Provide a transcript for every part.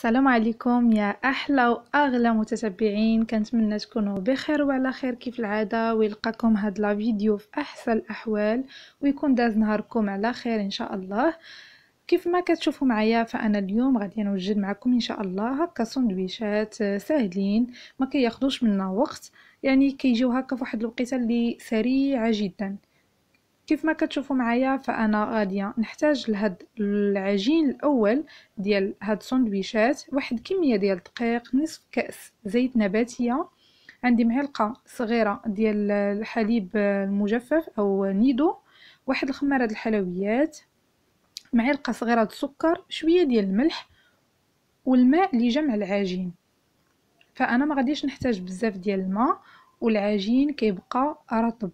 السلام عليكم يا احلى واغلى متتبعين كنتمنى تكونوا بخير وعلى خير كيف العاده ويلقاكم هاد لا فيديو في احسن الاحوال ويكون داز نهاركم على خير ان شاء الله كيف ما كتشوفوا معايا فانا اليوم غادي نوجد معكم ان شاء الله هكا سندويشات آه، ساهلين ما كياخذوش منا وقت يعني كيجيو هكا فواحد الوقيته اللي سريعه جدا كيف ما كتشوفوا معايا فانا غاديه نحتاج لهاد العجين الاول ديال هاد سندويشات واحد كميه ديال الدقيق نصف كاس زيت نباتيه عندي معلقه صغيره ديال الحليب المجفف او نيدو واحد الخماره د الحلويات معلقه صغيره د السكر شويه ديال الملح والماء لجمع العجين فانا ما غاديش نحتاج بزاف ديال الماء والعجين كيبقى رطب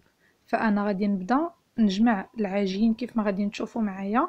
فانا غادي نبدا نجمع العجين كيف ما غادي تشوفوا معايا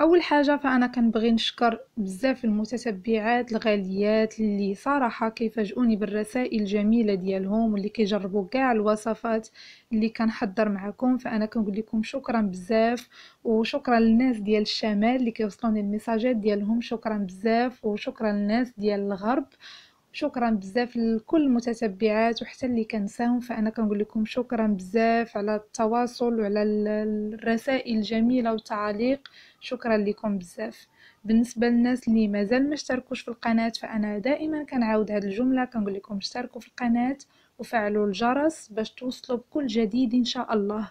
اول حاجه فانا كنبغي نشكر بزاف المتتبعات الغاليات اللي صراحه كيفاجئوني بالرسائل الجميله ديالهم واللي كيجربوا كاع الوصفات اللي كنحضر معكم فانا كنقول لكم شكرا بزاف وشكرا للناس ديال الشمال اللي كيوصلوني الميساجات ديالهم شكرا بزاف وشكرا للناس ديال الغرب آه شكرا بزاف لكل المتتبعات وحتى اللي كنساهم فانا كنقول لكم شكرا بزاف على التواصل وعلى الرسائل الجميله والتعاليق شكرا لكم بزاف بالنسبه للناس اللي مازال ما اشتركوش في القناه فانا دائما كنعاود هذه الجمله كنقول لكم اشتركوا في القناه وفعلوا الجرس باش توصلوا بكل جديد ان شاء الله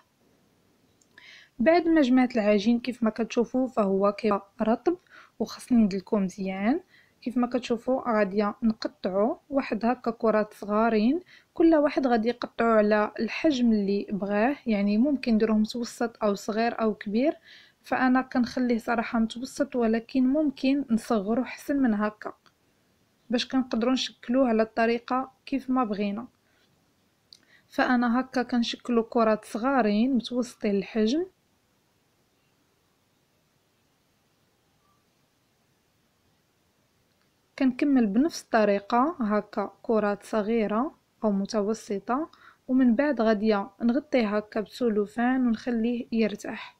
بعد ما جمعت العجين كيف ما كتشوفوا فهو كيبقى رطب وخاصني ندلكو مزيان كيف ما كتشوفوا غادي نقطعوا واحد هكا كرات صغارين كل واحد غادي يقطعوا على الحجم اللي بغاه يعني ممكن نديروه متوسط او صغير او كبير فانا كنخليه صراحه متوسط ولكن ممكن نصغره حسن من هكا باش كنقدروا نشكلوه على الطريقه كيف ما بغينا فانا هكا كنشكلو كرات صغارين متوسطين الحجم كنكمل بنفس الطريقه هكا كرات صغيره او متوسطه ومن بعد غاديه نغطيه هكا بسولوفان ونخليه يرتاح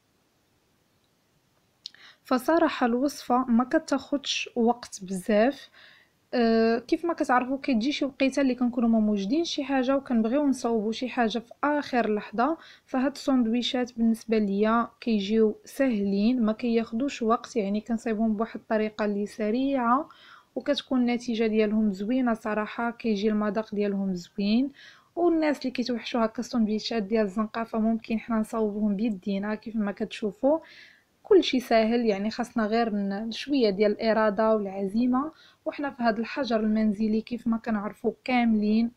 فصراحه الوصفه ما كتاخدش وقت بزاف أه كيف ما كتعرفوا كتجي شي وقيته اللي كنكونوا ما موجدين شي حاجه وكنبغيو نصاوبوا شي حاجه في اخر لحظه فهاد السندويشات بالنسبه ليا كيجيو سهلين ما كياخذوش وقت يعني كنصايبهم بواحد الطريقه اللي سريعه وكتكون النتيجه ديالهم زوينه صراحه كيجي المذاق ديالهم زوين والناس اللي كيتوحشوا هكا السندويتشات ديال الزنقه فممكن حنا نصاوبهم بيدينا كيف ما كتشوفوا كلشي ساهل يعني خاصنا غير شويه ديال الاراده والعزيمه وحنا في هذا الحجر المنزلي كيف ما كنعرفوا كاملين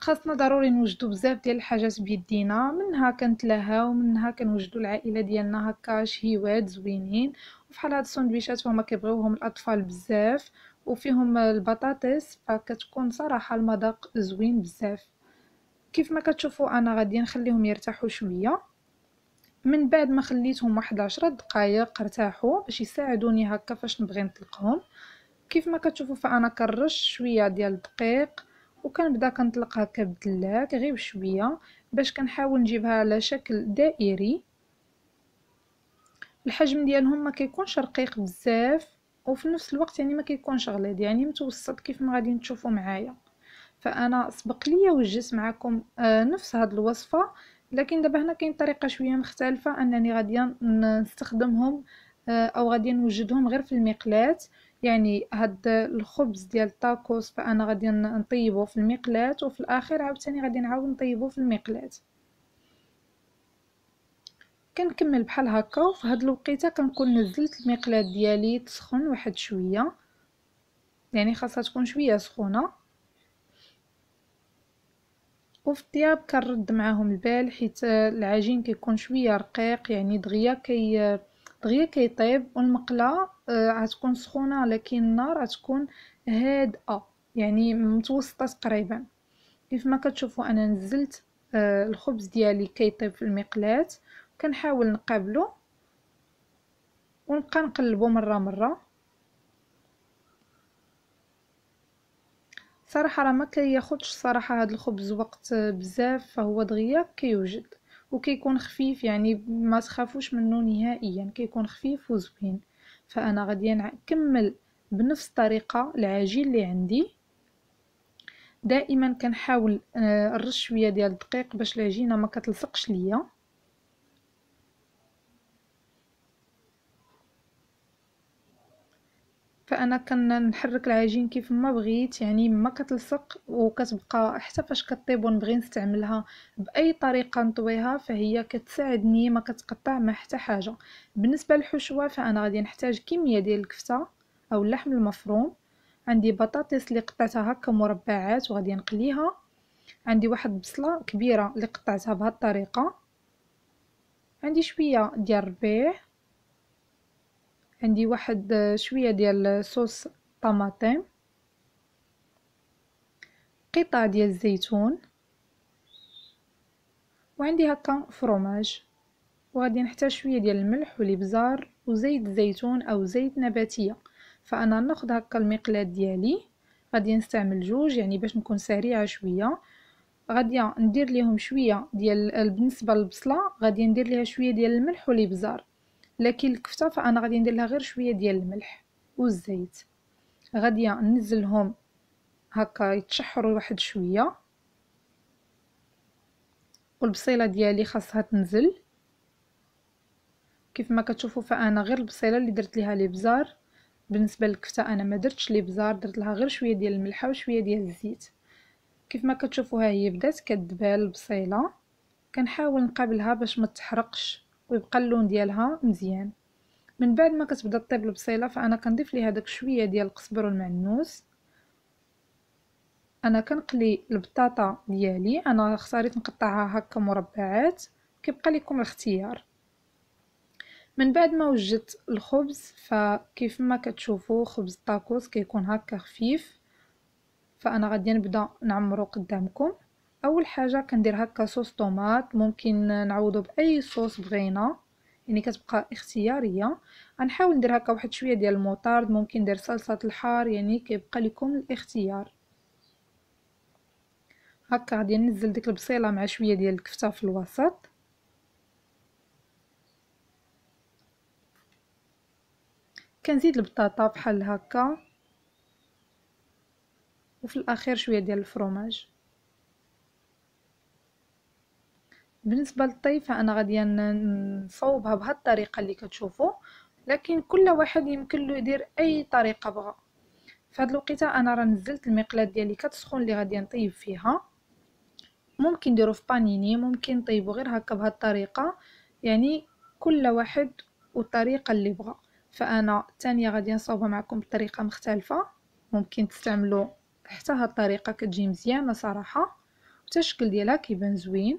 خاصنا ضروري نوجدوا بزاف ديال الحاجات بيدينا منها كنتلاهاو منها كنوجدوا العائله ديالنا هكا شهيوات زوينين بحال هاد السندويشات هما كيبغيوهم الاطفال بزاف وفيهم البطاطس فكتكون صراحه المذاق زوين بزاف كيف ما كتشوفوا انا غادي نخليهم يرتاحوا شويه من بعد ما خليتهم واحد عشرة دقائق ارتاحوا باش يساعدوني هكا فاش نبغي نطلقهم كيف ما كتشوفوا فانا كنرش شويه ديال الدقيق وكنبدا كنطلق هكا بدلاك غير بشويه باش كنحاول نجيبها على شكل دائري الحجم ديالهم ما كيكونش رقيق بزاف وفي نفس الوقت يعني ما كيكونش غليظ يعني متوسط كيف ما غادي تشوفوا معايا فانا سبق ليا وجدت معكم آه نفس هاد الوصفه لكن دابا هنا كاين طريقه شويه مختلفه انني غادي نستخدمهم آه او غادي نوجدهم غير في المقلاه يعني هاد الخبز ديال التاكوس فانا غادي نطيبه في المقلاه وفي الاخر عاوتاني غادي نعاود نطيبه في المقلاه كنكمل بحال هكا وفي هاد الوقيته كنكون نزلت المقلاه ديالي تسخن واحد شويه يعني خاصها تكون شويه سخونه وفي الطياب كنرد معاهم البال حيت العجين كيكون شويه رقيق يعني دغيا كي دغيا كيطيب والمقله آه، غتكون سخونه لكن النار غتكون هادئه يعني متوسطه تقريبا كيف ما كتشوفوا انا نزلت آه، الخبز ديالي كيطيب في المقلاه كنحاول نقابلو ونبقى نقلبو مره مره صراحه راه ما كياخذش صراحه هذا الخبز وقت بزاف فهو دغيا كيوجد وكيكون خفيف يعني ما تخافوش منه نهائيا كيكون خفيف وزوين فانا غادي نكمل بنفس الطريقه العجين اللي عندي دائما كنحاول آه، نرش شويه ديال الدقيق باش العجينه ما كتلصقش ليا فانا كنحرك العجين كيف ما بغيت يعني ما كتلصق وكتبقى حتى فاش كطيب ونبغي نستعملها باي طريقه نطويها فهي كتساعدني ما كتقطع ما حتى حاجه بالنسبه للحشوه فانا غادي نحتاج كميه ديال الكفته او اللحم المفروم عندي بطاطس اللي قطعتها هكا مربعات وغادي نقليها عندي واحد بصله كبيره اللي قطعتها بهذه الطريقه عندي شويه ديال الربيع عندي واحد آه، شوية ديال صوص طماطم قطع ديال الزيتون وعندي هكا فروماج وغادي نحتاج شويه ديال الملح والابزار وزيت زيتون او زيت نباتيه فانا ناخذ هكا المقلاه ديالي غادي نستعمل جوج يعني باش نكون سريعه شويه غادي ندير ليهم شويه ديال بالنسبه للبصله غادي ندير ليها شويه ديال الملح والابزار لكن الكفته فانا غادي ندير لها غير شويه ديال الملح والزيت غادي ننزلهم هكا يتشحروا واحد شويه والبصيله ديالي خاصها تنزل كيف ما كتشوفوا فانا غير البصيله اللي درت ليها الابزار بالنسبه للكفته انا ما درتش الابزار درت لها غير شويه ديال الملحه وشويه ديال الزيت كيف ما كتشوفوا ها هي بدات كدبال البصيله كنحاول نقابلها باش ما تحرقش ويبقى اللون ديالها مزيان من بعد ما كتبدا طيب البصيله فانا كنضيف ليها داك شويه ديال القزبر والمعنوس انا كنقلي البطاطا ديالي انا اختاريت نقطعها هكا مربعات كيبقى لكم الاختيار من بعد ما وجدت الخبز فكيف ما كتشوفوا خبز الطاكوس كيكون هكا خفيف فانا غادي نبدا نعمرو قدامكم اول حاجه كندير هكا صوص طوماط ممكن نعوضو باي صوص بغينا يعني كتبقى اختياريه غنحاول ندير هكا واحد شويه ديال الموطارد ممكن ندير صلصه الحار يعني كيبقى لكم الاختيار هكا غادي ننزل ديك البصيله مع شويه ديال الكفته في الوسط كنزيد البطاطا بحال هكا وفي الاخير شويه ديال الفروماج بالنسبه للطيف انا غادي نصوبها بهذه الطريقه اللي كتشوفوا لكن كل واحد يمكن له يدير اي طريقه بغا فهاد الوقيته انا راه نزلت المقلاه ديالي كتسخن اللي غادي نطيب فيها ممكن نديرو في بانيني ممكن نطيبو غير هكا بهاد الطريقه يعني كل واحد والطريقه اللي بغا فانا تانية غادي نصوبها معكم بطريقه مختلفه ممكن تستعملوا حتى هاد الطريقه كتجي مزيانه صراحه التشكيل ديالها كيبان زوين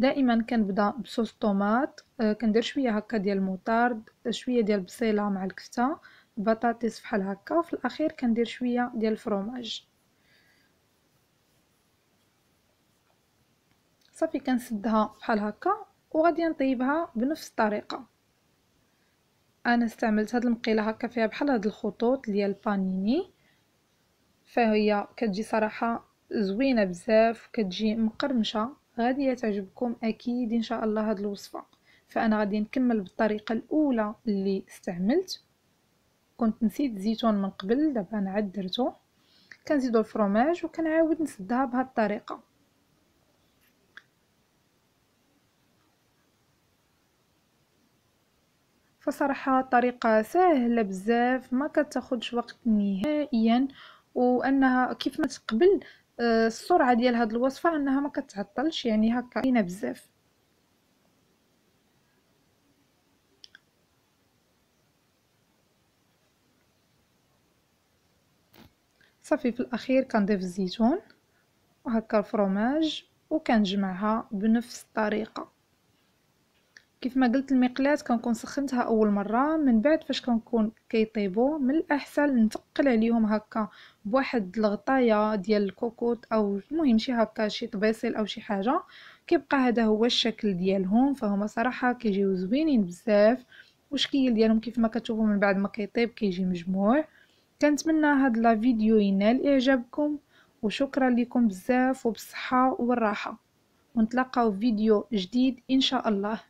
دائما كنبدا بصوص طوماط آه، كندير شويه هكا ديال الموطارد شويه ديال البصيله مع الكفته بطاطس بحال هكا وفي الاخير كندير شويه ديال الفرماج صافي كنسدها بحال هكا وغادي نطيبها بنفس الطريقه انا استعملت هاد المقيله هكا فيها بحال هاد الخطوط ديال البانيني فهي كتجي صراحه زوينه بزاف كتجي مقرمشه غادي تعجبكم اكيد ان شاء الله هاد الوصفه فانا غادي نكمل بالطريقه الاولى اللي استعملت كنت نسيت الزيتون من قبل دابا انا عاد درتو كنزيدو الفرماج وكنعاود نسدها بهاد الطريقه فصراحه طريقه سهله بزاف ما كتاخذش وقت نهائيا وانها كيف ما تقبل آه، السرعه ديال هاد الوصفه انها ما كتعطلش يعني هكا كاينه بزاف صافي في الاخير كنضيف الزيتون وهكا الفرماج وكنجمعها بنفس الطريقه كيف ما قلت المقلات كنكون سخنتها اول مره من بعد فاش كنكون كيطيبوا من الاحسن نثقل عليهم هكا بواحد الغطايه ديال الكوكوط او المهم شي هكا شي طبيصيل او شي حاجه كيبقى هذا هو الشكل ديالهم فهما صراحه كيجيو زوينين بزاف وشكيل ديالهم كيف ما كتشوفوا من بعد ما كيطيب كيجي مجموع كنتمنى هاد لا فيديو ينال اعجابكم وشكرا لكم بزاف وبالصحه والراحه ونتلاقاو في فيديو جديد ان شاء الله